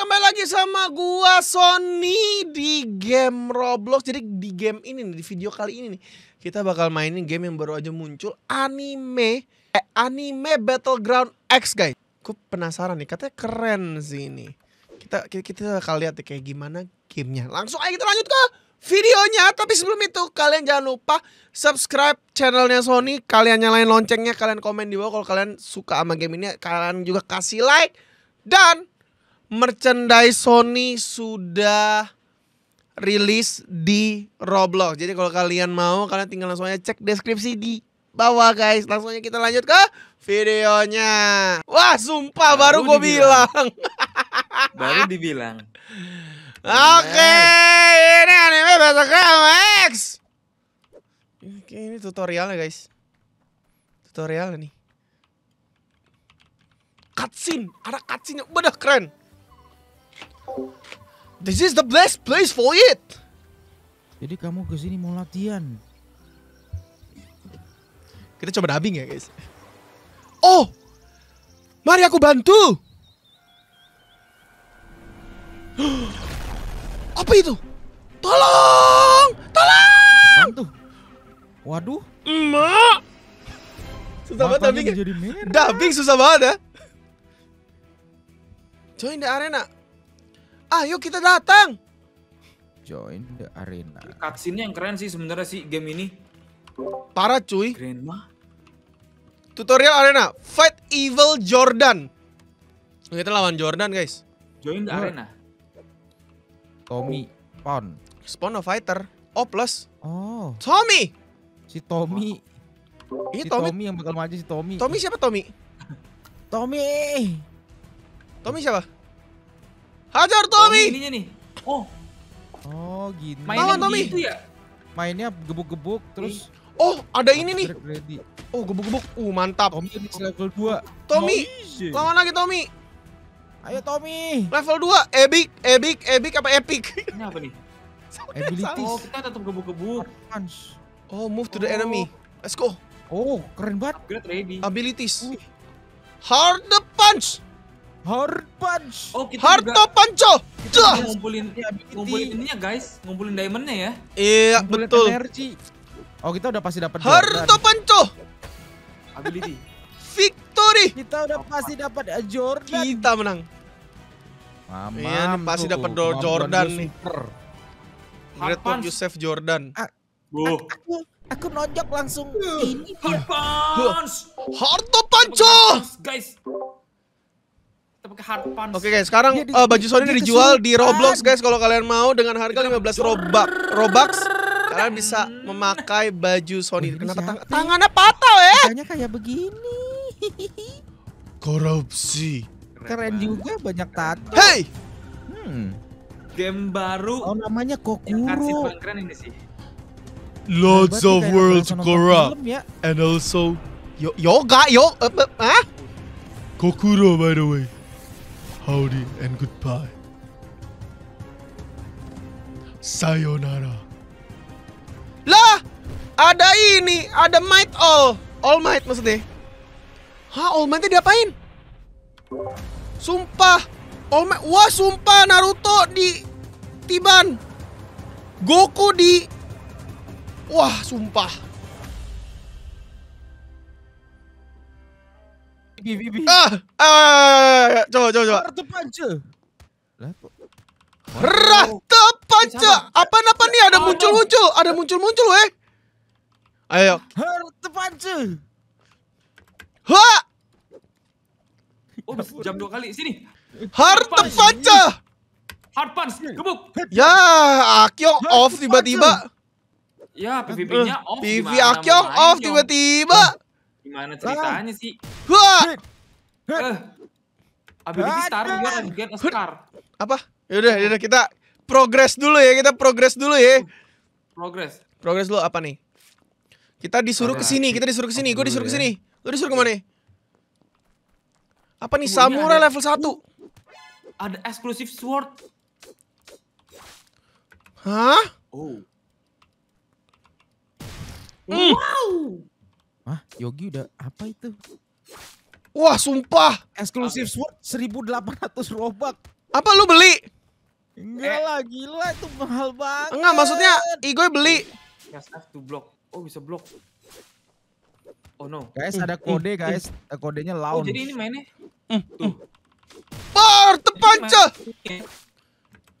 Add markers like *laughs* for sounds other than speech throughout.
kembali lagi sama gua Sony di game Roblox. Jadi di game ini nih, di video kali ini nih, kita bakal mainin game yang baru aja muncul, anime eh, anime Battleground X, guys. Gue penasaran nih, katanya keren sih ini. Kita kita, kita bakal lihat ya kayak gimana gamenya. Langsung aja kita lanjut ke videonya. Tapi sebelum itu kalian jangan lupa subscribe channelnya Sony. Kalian nyalain loncengnya, kalian komen di bawah kalau kalian suka sama game ini. Kalian juga kasih like dan merchandise Sony sudah rilis di Roblox. Jadi kalau kalian mau, kalian tinggal langsung aja cek deskripsi di bawah guys. Langsung aja kita lanjut ke videonya. Wah, sumpah baru, baru gue bilang. *laughs* baru dibilang. Oke, okay, ini anime bahasa Crown Oke, ini tutorialnya guys. Tutorialnya nih. Cutscene, ada cutscene, udah keren. This is the best place for it. Jadi kamu ke sini mau latihan. Kita coba dubbing ya, guys. Oh! Mari aku bantu. *gasps* Apa itu? Tolong! Tolong! Bantu. Waduh. Emak. Susah banget dubbing. Dubbing susah banget ya. Join the arena. Ayo kita datang. Join the arena. Cutscene yang keren sih sebenarnya sih game ini. Parah cuy. Keren mah. Tutorial arena. Fight Evil Jordan. Kita lawan Jordan guys. Join the oh. arena. Tommy Pon. Spawn a fighter. Oh plus. Oh. Tommy. Si Tommy. Oh. Ini si Tommy. Tommy yang bakal maju si Tommy. Tommy siapa Tommy? Tommy. Tommy siapa? Hajar Tommy. Oh, ininya nih. Oh. Oh, gini. Mainnya Tommy. gitu ya? Mainnya gebuk-gebuk terus Oh, ada ini nih. Oh, gebuk-gebuk. Uh, mantap. Tommy di level 2. Tommy. Oh, Lawan lagi Tommy. Ayo Tommy. Level 2. Epic, epic, epic apa epic? Ini apa nih? *laughs* Abilities. Oh, kita tetap gebuk-gebuk. Oh, move to the oh. enemy. Let's go. Oh, keren banget. Upgrade ready. Abilities. Hard the punch. Hard Punch. Oh, kita Harto juga, Panco. Oh. Kita Duh. ngumpulin iya, ngumpulin ininya guys, ngumpulin diamondnya ya. Iya, ngumpulin betul. Energi. Oh, kita udah pasti dapat Harto Jordan. Panco. Oh. Ability. Victory. Kita udah pasti dapat eh, Jordan. Kita menang. Mama iya, nih, pasti dapat Jordan nih. Great work you Jordan. A Aku, aku nonjok langsung ini. Oh. Hard punch. Harto Panco. Guys. Oke okay, guys, sekarang uh, baju Sony dia dijual di Roblox guys kalau kalian mau dengan harga 15 Robux. Robux kalian bisa memakai baju Sony. Kenapa ya. tang tangannya patah ya? Eh? kayak begini. *laughs* Korupsi. Keren, Keren juga banyak tato. Hey. Hmm. Game baru. Oh namanya Kokuro. Ya, Lords of World Korra ya. and also yo yoga yo uh, eh, uh, eh, uh, ah? Kokuro by the way. Howdy and goodbye. Sayonara. Lah, ada ini, ada Might All. All Might maksudnya. Hah, All might dia diapain? Sumpah. All Might, wah sumpah Naruto di Tiban. Goku di Wah, sumpah. Ah ah, ah, ah, ah, coba, coba, coba. Harta panca. Lah, panca. Apa apa nih ada muncul-muncul, ada muncul-muncul eh. Ayo. Harta panca. Ha! Oh, jam dua kali. Sini. Harta panca. Hard punch, gebuk. Ya, Akyong off tiba-tiba. Ya, PVP-nya off. PVP Akyong off tiba-tiba. Gimana ah. ceritanya sih? Wah! Eh, Ability star lagi kan? get star. Apa? Yaudah, yaudah kita progress dulu ya, kita progress dulu ya. Progress. Progress lo apa nih? Kita disuruh ke sini, kita disuruh ke sini, gue disuruh ke sini. lo disuruh kemana nih? Apa nih samurai level satu? Ada eksklusif sword. Hah? Oh. Hmm. Wow. Hah? Yogi udah apa itu? Wah sumpah. Eksklusif sword 1800 robak. Apa lu beli? Enggak eh. lah gila itu mahal banget. Enggak maksudnya Igoy beli. Yes, F to block. Oh bisa block. Oh no. Guys ada kode guys. Kodenya oh, launch. Oh jadi ini mainnya. Hmm. Tuh. Bar terpanca.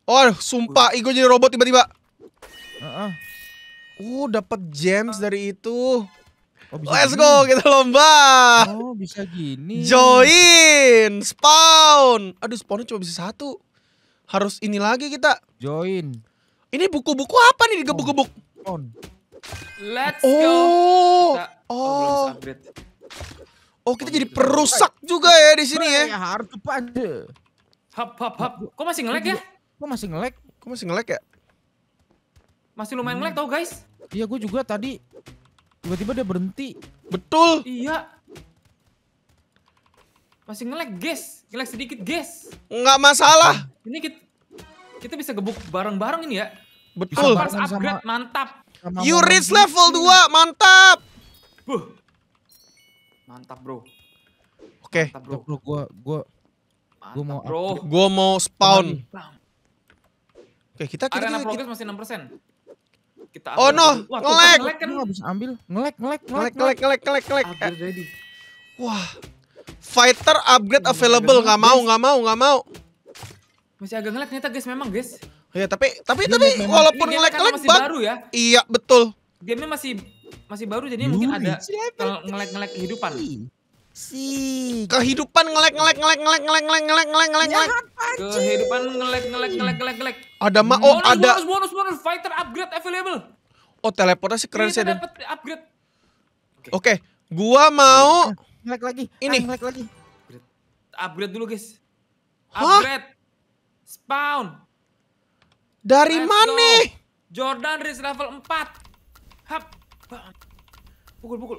Oh sumpah Igoy jadi robot tiba-tiba. Uh -uh. Oh dapat gems dari itu. Oh, bisa Let's gini. go kita lomba. Oh bisa gini. Join, spawn. Aduh spawnnya cuma bisa satu. Harus ini lagi kita. Join. Ini buku-buku apa nih digebuk-gebuk? Spawn. Let's oh. go. Kita, oh. Oh. oh kita oh, jadi perusak juga ya di sini ya. Harus pada. Hap hap hap. Kok masih ngelek ya? Kok masih ngelek? Kok masih ngelek ya? Masih lumayan ngelek tau guys. Iya gue juga tadi Tiba-tiba dia berhenti. Betul. Iya. Masih ngelag, guys. Ngelag sedikit, guys. Enggak masalah. Ini kita, kita bisa gebuk bareng-bareng ini ya. Betul. Bisa upgrade, sama, mantap. Sama you reach level 2, mantap. Buh. Mantap, bro. Oke. Okay. bro. bro. Gua, gua, gua mau, bro. gue gua mau spawn. Oke, okay, kita, kita, Arena kita, kita, masih kita Oh no, ngelek. Ngelek enggak bisa ambil. Ngelek, ngelek, ngelek, ngelek, ngelek, ngelek, ngelek. Wah. Fighter upgrade available nggak mau, nggak mau, nggak mau. Masih agak ngelek ternyata guys memang guys. Iya, tapi tapi tapi walaupun ngelek-ngelek baru ya. Iya, betul. Game-nya masih masih baru jadi mungkin ada ngelek-ngelek kehidupan. Si kehidupan ngelek ngelek ngelek ngelek ngelek ngelek ngelek ngelek ngelek ngelek kehidupan ngelek ngelek ngelek ngelek ngelek ada ma oh ada bonus bonus bonus fighter upgrade available oh teleportasi keren sih dapat upgrade oke gua mau ngelek lagi ini ngelek lagi upgrade. dulu guys upgrade spawn dari mana Jordan reach level 4 hap pukul pukul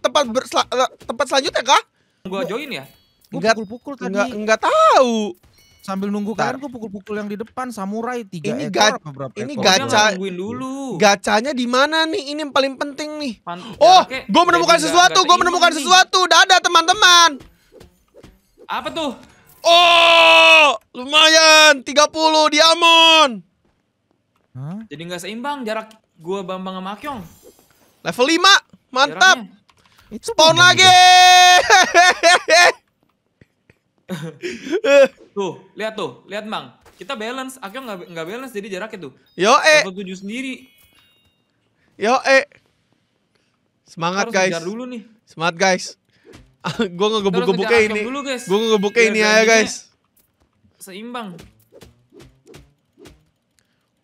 tempat eh, tempat selanjutnya kah? Gua join ya? Gua pukul-pukul tadi. Enggak enggak tahu. Sambil nunggu kan gua pukul-pukul yang di depan samurai tiga ini ekor apa berapa Ini ekor. gacha. Nungguin dulu. Gacanya di mana nih? Ini yang paling penting nih. Pant oh, gua menemukan sesuatu, gua menemukan ini. sesuatu. ada teman-teman. Apa tuh? Oh, lumayan 30 diamond. Hah? Jadi nggak seimbang jarak gua Bambang sama Akyong. Level 5. Mantap. Jaraknya. Itu Spawn lagi. *laughs* tuh, lihat tuh, lihat Mang. Kita balance, aku nggak nggak balance jadi jaraknya tuh. Yo eh. tujuh sendiri. Yo eh. Semangat Harus guys. dulu nih. Semangat guys. *laughs* gue nggak gebuk gebuknya ini. Gue nggak kayak ini aja guys. Seimbang.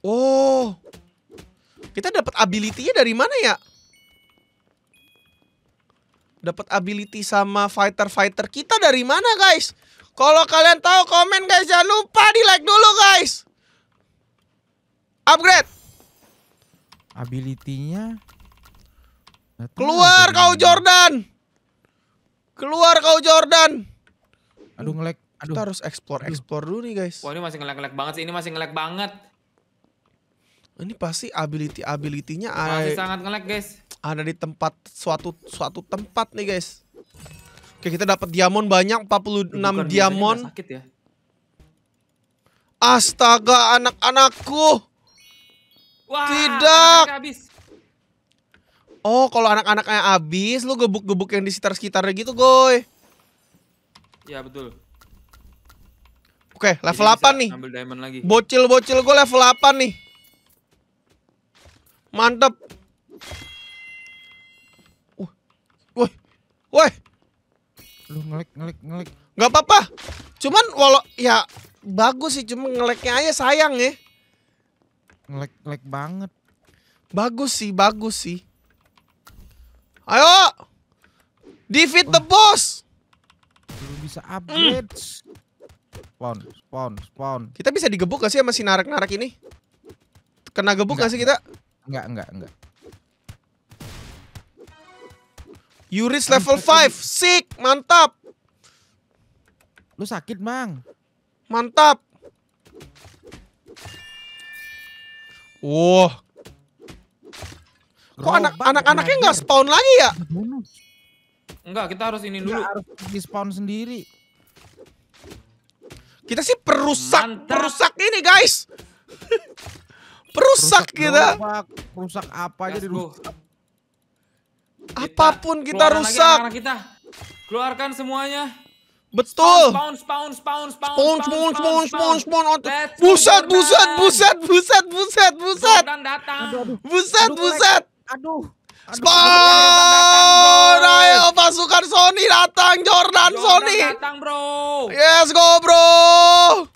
Oh. Kita dapat ability-nya dari mana ya? dapat ability sama fighter-fighter kita dari mana, guys? Kalau kalian tahu komen guys, jangan lupa di-like dulu, guys. Upgrade. Abilitynya. nya Keluar kau Jordan. Keluar kau Jordan. Aduh ngelek. Aduh. Kita harus explore, explore dulu nih guys. Wah ini masih ngelek-ngelek banget sih. Ini masih ngelek banget ini pasti ability ability-nya masih ada, sangat ngelek guys. Ada di tempat suatu suatu tempat nih guys. Oke, kita dapat diamond banyak 46 Bukan, diamond. Sakit ya? Astaga, anak-anakku. Tidak. habis. Oh, kalau anak-anaknya habis, lu gebuk-gebuk yang di sekitar sekitarnya gitu, goy. Ya betul. Oke, level Jadi 8 nih. Ambil diamond lagi. Bocil-bocil gue level 8 nih mantap, Uh. Woi. Woi. Lu ngelik ngelik ngelik. Gak apa-apa. Cuman walau ya bagus sih cuma ngeleknya aja sayang ya. Ngelek ngelek banget. Bagus sih, bagus sih. Ayo. Defeat oh. the boss. Belum bisa upgrade. Mm. Spawn, spawn, spawn. Kita bisa digebuk gak sih sama si narak-narak ini? Kena gebuk Enggak. gak sih kita? Enggak, enggak, enggak. Yuris level 5. Sick, mantap. Lu sakit, Mang. Mantap. Wah. Kok anak anaknya nggak spawn lagi ya? Enggak, kita harus ini dulu. Harus di spawn sendiri. Kita sih perusak, Mantap. perusak ini, guys. *laughs* Perusak, kita. perusak apa aja dulu? Apapun kita rusak. kita. Keluarkan semuanya. Betul. spawn spawn spawn spawn spawn spawn spawn pusat Buset, buset, buset, buset, buset, buset. Buset, buset. Aduh. Spawn! Ayo pasukan Sony datang, Jordan, Jordan Sony. Datang, bro. Yes, go, bro.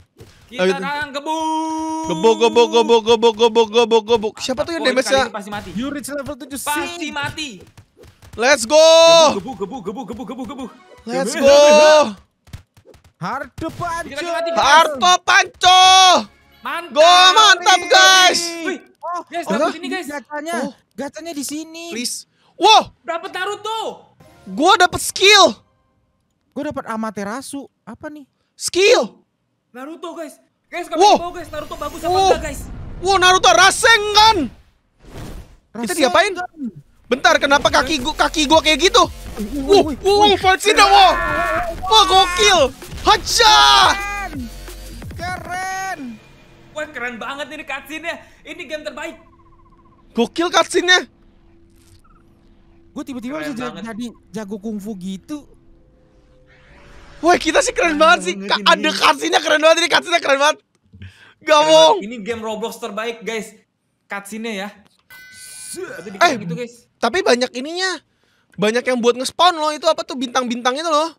Kita gitu. kan gebuk. Gebuk gebuk gebuk gebuk gebuk gebuk gebuk. Siapa tuh yang damage-nya? Pasti mati. You reach level 7 sih. Pasti mati. Let's go. Gebuk gebuk gebuk gebuk gebuk gebuk. Let's *laughs* go. Harto Panco. Harto Panco. Mantap. Go mantap guys. Wih. Oh, guys, dapat oh, ini guys. Gacanya. Oh. Gacanya di sini. Please. Wow. Dapat Naruto. Gua dapat skill. Gua dapat Amaterasu. Apa nih? Skill. Naruto guys. Guys, kalian wow. tahu guys, Naruto bagus wow. enggak guys? Wow, Naruto Rasengan. Rasengan. Kita diapain? Bentar, kenapa kaki gua kaki gua kayak gitu? Wuh, wuh, Falsina, wow. Wah, gokil. Hacha. Keren. Wah, keren banget ini cutscene-nya. Ini game terbaik. Gokil cutscene-nya. Gue tiba-tiba bisa jadi jago kungfu gitu. Wah kita sih keren banget sih. Ka ada cutscene-nya keren banget ini cutscene-nya keren banget. Gak bohong. Ini game Roblox terbaik guys. Cutscene-nya ya. Eh, gitu guys. Tapi banyak ininya. Banyak yang buat nge-spawn loh itu apa tuh bintang-bintang itu loh.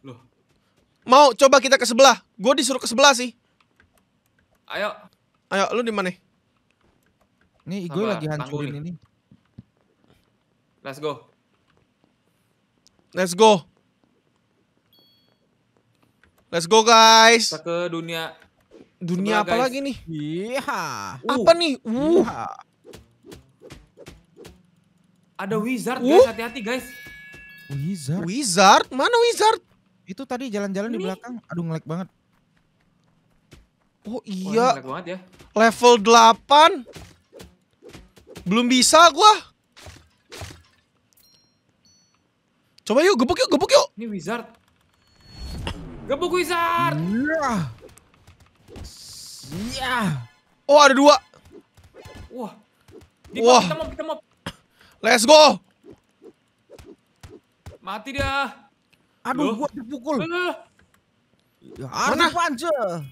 Loh. Mau coba kita ke sebelah. Gue disuruh ke sebelah sih. Ayo. Ayo, lu di mana? Ini gue lagi hancurin ini. Let's go. Let's go. Let's go guys. Kita ke dunia dunia apa lagi nih? Iya. Uh. Apa nih? Uh. uh. Ada wizard uh. guys, hati-hati guys. Wizard. Wizard? Mana wizard? Itu tadi jalan-jalan di belakang. Aduh ngelag banget. Oh iya. Oh, banget ya. Level 8. Belum bisa gua. Coba yuk gebuk yuk, gebuk yuk. Ini wizard. Gebuk wizard! Iya. Iya. Oh, ada dua. Wah. Di Wah. Kita mau, kita mau. Let's go. Mati dia. Aduh, Loh. gua dipukul. Loh. Eh. Ya, Mana? Panjang.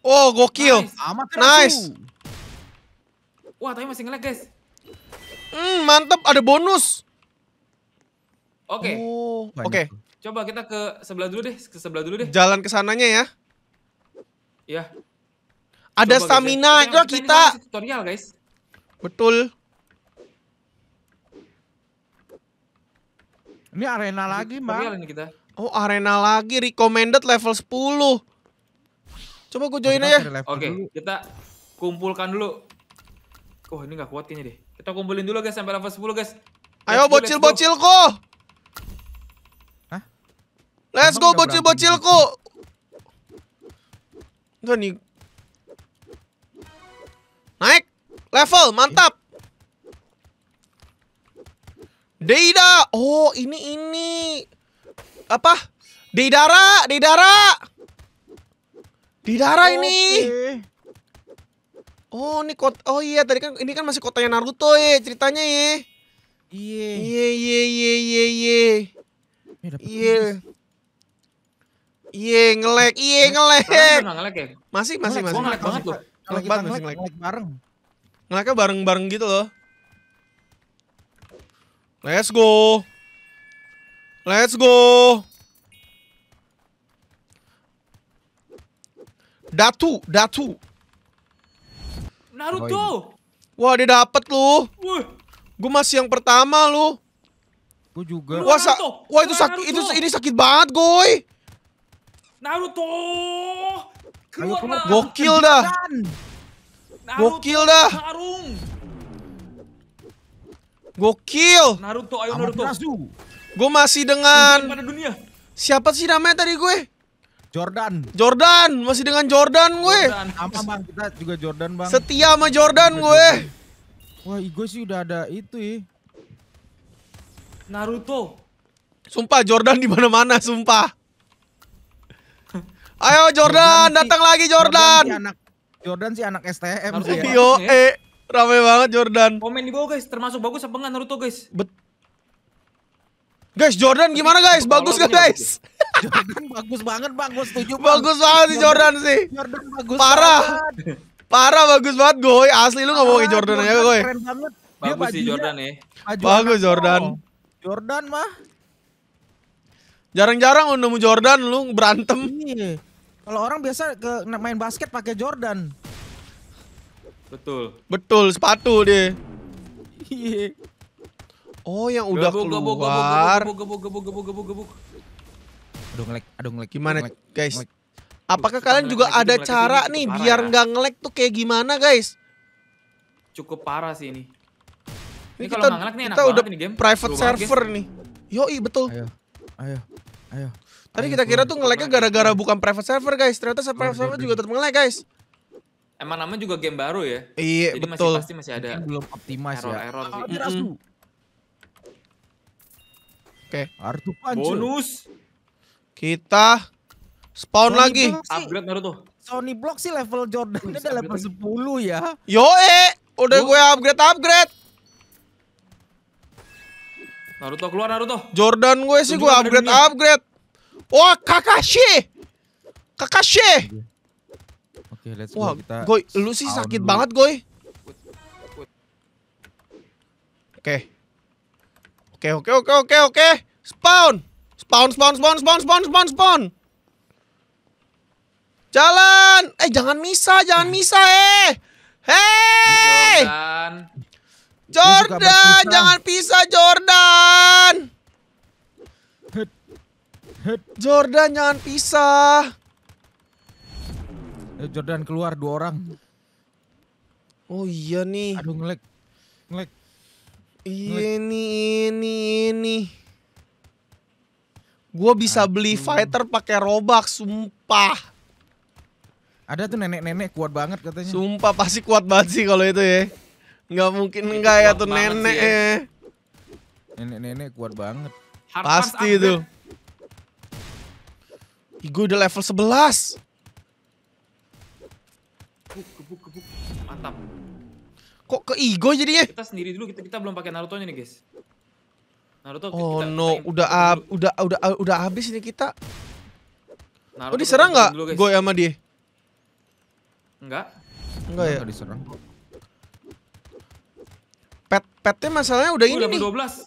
Oh, gokil. Nice. Amat ya, nice. Wah, tapi masih ngelag, guys. Hmm, mantap. Ada bonus. Oke. Okay. Oh, Oke. Okay. Coba kita ke sebelah dulu deh, ke sebelah dulu deh. Jalan ke sananya ya. Iya. Ada Coba ya. stamina itu Kita, kita. tutorial, guys. Betul. Ini arena lagi, Mbak. kita. Oh, arena lagi recommended level 10. Coba gue join aja. Oke, kita kumpulkan dulu. Oh, ini gak kuat kayaknya deh. Kita kumpulin dulu guys sampai level 10, guys. Ayo bocil-bocilku. Bocil, Let's go bocil-bocilku. Gitu. Enggak nih. Naik. Level, mantap. Deida. Oh, ini ini. Apa? Deidara, Deidara. Deidara ini. Oh, ini kota. Oh iya, tadi kan ini kan masih kotanya Naruto ya ceritanya ya. Iya. Iya, iya, iya, iya, iya. Iya. Iya ngelek, iya ngelek. Masih Masih, masih, masih. ngelek banget loh. Ngelek banget, masih ngelek. Ngelek bareng. Ngeleknya bareng-bareng gitu loh. Let's go. Let's go. Datu, Datu. Naruto. Wah, dia dapet lu. Gue masih yang pertama lu. Gue juga. Wah, wah itu sakit itu ini sakit banget, goy. Naruto! Gokil dah! Gokil dah! Gokil! Naruto, ayo Naruto! Gue masih dengan... Siapa sih namanya tadi gue? Jordan. Jordan, masih dengan Jordan gue. Apa bang, kita juga Jordan bang. Setia sama Jordan gue. Wah, gue sih udah ada itu ya. Naruto. Sumpah Jordan di mana-mana, sumpah. Ayo Jordan, Jordan datang si, lagi Jordan. Jordan si anak Jordan si anak STM Naruto sih. Ya. Yo, ya. eh ramai banget Jordan. Komen di bawah guys, termasuk bagus apa enggak Naruto guys? Bet Guys, Jordan gimana guys? Bagus gak guys? *laughs* Jordan bagus banget, Bang. Gue setuju. Bagus banget sih Jordan, sih. Jordan bagus. Parah. Parah bagus banget, Goy. Asli lu gak mau Jordan aja, ya, gue. Keren banget. Bagus sih Jordan ya. Bagus Jordan. Jordan mah. Jarang-jarang udah nemu Jordan lu berantem. Ini. Iya. Kalau orang biasa ke main basket pakai Jordan. Betul. Betul, sepatu deh. oh, yang udah gebuk, keluar. Gebuk, gebuk, gebuk, gebuk, gebuk, gebuk. Aduh ngelek, aduh ngelek. Gimana, ngelag, guys? Ngelag. Apakah Cukup kalian juga eh, ada cara nih biar ya. nggak ya. ngelek tuh kayak gimana, guys? Cukup parah sih ini. Ini, ini kita, kita, nih kita udah nih game. private Rumah server game. nih. Yoi, betul. Ayo, ayo, ayo. Tadi kita kira tuh nge gara-gara bukan private server guys. Ternyata private server juga tetap nge guys. Emang namanya juga game baru ya? Iya, Jadi betul. Masih pasti masih ada belum optimize ya. Error sih. Mm Oke, okay. Artu panjang Bonus. Kita spawn lagi. Upgrade Naruto Sony Block sih level Jordan udah level sepuluh 10 ya. Yo eh, udah gue upgrade upgrade. Naruto keluar Naruto. Jordan gue sih gue upgrade upgrade. Wah, Kakashi. Kakashi. Oke, okay, let's Wah, go. Kita Goy, lu sih sakit dulu. banget, Goy. Oke. Oke, oke, oke, oke, oke. Spawn. Spawn, spawn, spawn, spawn, spawn, spawn, spawn. Jalan. Eh, jangan misa, jangan eh. misa, eh. Hei. Jordan. Jordan, jangan pisah Jordan. Jordan jangan pisah. Eh, Jordan keluar dua orang. Oh iya nih. Aduh ngelek. Ngelek. Iya nih ini ini. Gua bisa Aduh. beli fighter pakai robak, sumpah. Ada tuh nenek-nenek kuat banget katanya. Sumpah pasti kuat banget sih kalau itu ya. Nggak mungkin itu iya, enggak ya tuh nenek. Nenek-nenek ya. kuat banget. Ya. Ya. pasti itu. Gue udah level 11. Kebuk, kebuk, Mantap. Kok ke Igo jadinya? Kita sendiri dulu, kita, kita belum pakai Naruto nya nih guys. Naruto oh kita, no, kita, udah ab, udah udah udah abis ini kita. Naruto oh diserang nggak? Gue sama dia. Enggak. Enggak ya. Enggak diserang. Pet petnya masalahnya udah oh, ini nih. 12.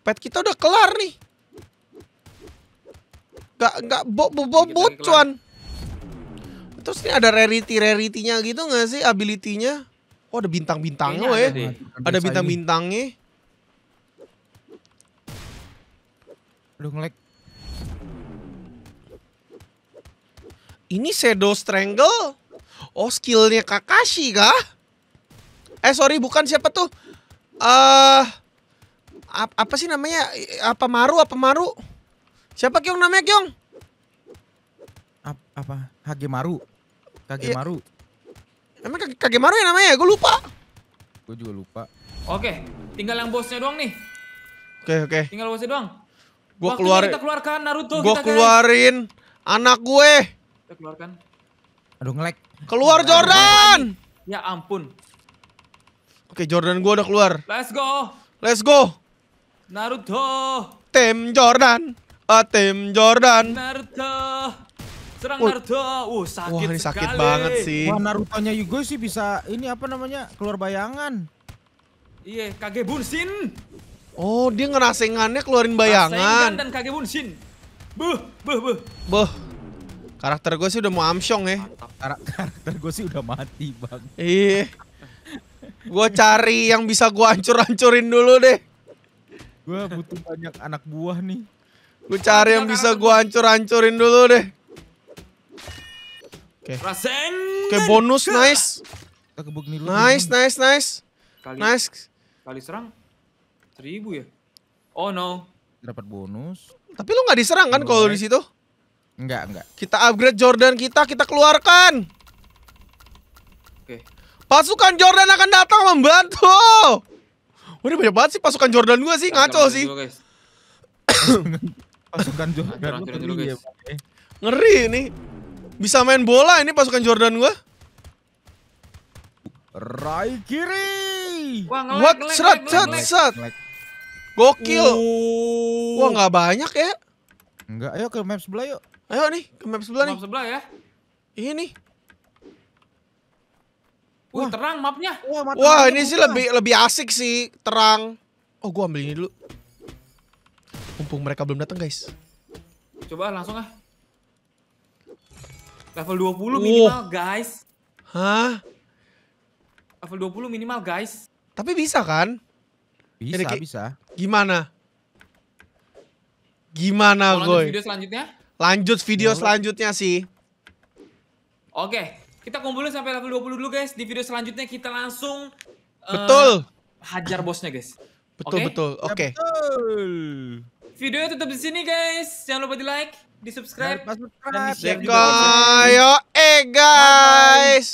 Pet kita udah kelar nih. Gak, gak bo bo bo bocuan. Terus ini ada rarity-rarity-nya gitu gak sih ability-nya? Oh ada bintang-bintangnya weh. Ada, bintang-bintangnya. Aduh ngelag. Ini Shadow Strangle? Oh skillnya Kakashi kah? Eh sorry bukan siapa tuh? Eh... Uh, apa sih namanya? Apa Maru? Apa Maru? Siapa Kyung namanya Kyung? Ap apa? Hagemaru. Kagemaru. Ya. Emang Kagemaru yang namanya? Ya? Gue lupa. Gue juga lupa. Oke, tinggal yang bosnya doang nih. Oke, oke. Tinggal bosnya doang. Gue keluarin. Kita keluarkan Naruto. Gue keluarin anak gue. Kita keluarkan. Aduh ngelek. Keluar nah, Jordan. Ya ampun. Oke, Jordan gue udah keluar. Let's go. Let's go. Naruto. Tim Jordan uh, tim Jordan. Naruto. Serang oh. Naruto. Uh, sakit Wah, ini sakit sekali. banget sih. Wah, Naruto-nya Yugo sih bisa ini apa namanya? keluar bayangan. Iya, Kage Bunshin. Oh, dia ngerasengannya keluarin bayangan. Rasengan dan Kage Bunshin. Buh, buh, buh. Buh. Karakter gue sih udah mau amsyong ya. Kar karakter gue sih udah mati, Bang. Iya. gue cari yang bisa gue hancur-hancurin dulu deh. Gue butuh banyak anak buah nih. Gue cari yang bisa gue hancur-hancurin dulu deh. Oke. Okay. Oke, okay, bonus nice. Nice, nice, nice. Kali, nice. Kali serang Seribu ya. Oh no. Dapat bonus. Tapi lu nggak diserang kan kalau di situ? Enggak, enggak. Kita upgrade Jordan kita, kita keluarkan. Oke. Okay. Pasukan Jordan akan datang membantu. Wah, ini banyak banget sih pasukan Jordan gua sih, ngaco sih. *coughs* *coughs* pasukan Jordan lu dulu ya, guys. Ya, Ngeri ini. Bisa main bola ini pasukan Jordan gua. Rai kiri. Wah, ngelag, What? Ngelag, serat, ngelag, ngelag, serat, ngelag. serat. Gokil. Uh. Wah, nggak banyak ya. Enggak, ayo ke map sebelah yuk. Ayo nih, ke map sebelah map nih. Map sebelah ya. Ini. Wih, Wah. terang mapnya. Wah, Wah ini sih lebih lebih asik sih, terang. Oh, gua ambil ini dulu. Mumpung mereka belum datang guys. Coba langsung ah. Level 20 minimal oh. guys. Hah? Level 20 minimal guys. Tapi bisa kan? Bisa, Jadi, bisa. Gimana? Gimana, Mau Goy? Lanjut video selanjutnya? Lanjut video Mau. selanjutnya sih. Oke, kita kumpulin sampai level 20 dulu guys. Di video selanjutnya kita langsung eh, Betul. Uh, hajar bosnya guys. Betul okay? betul. Oke. Okay. Ya, Video tetap di sini guys. Jangan lupa di like, di subscribe, dan di share. Juga. Yo, eh guys.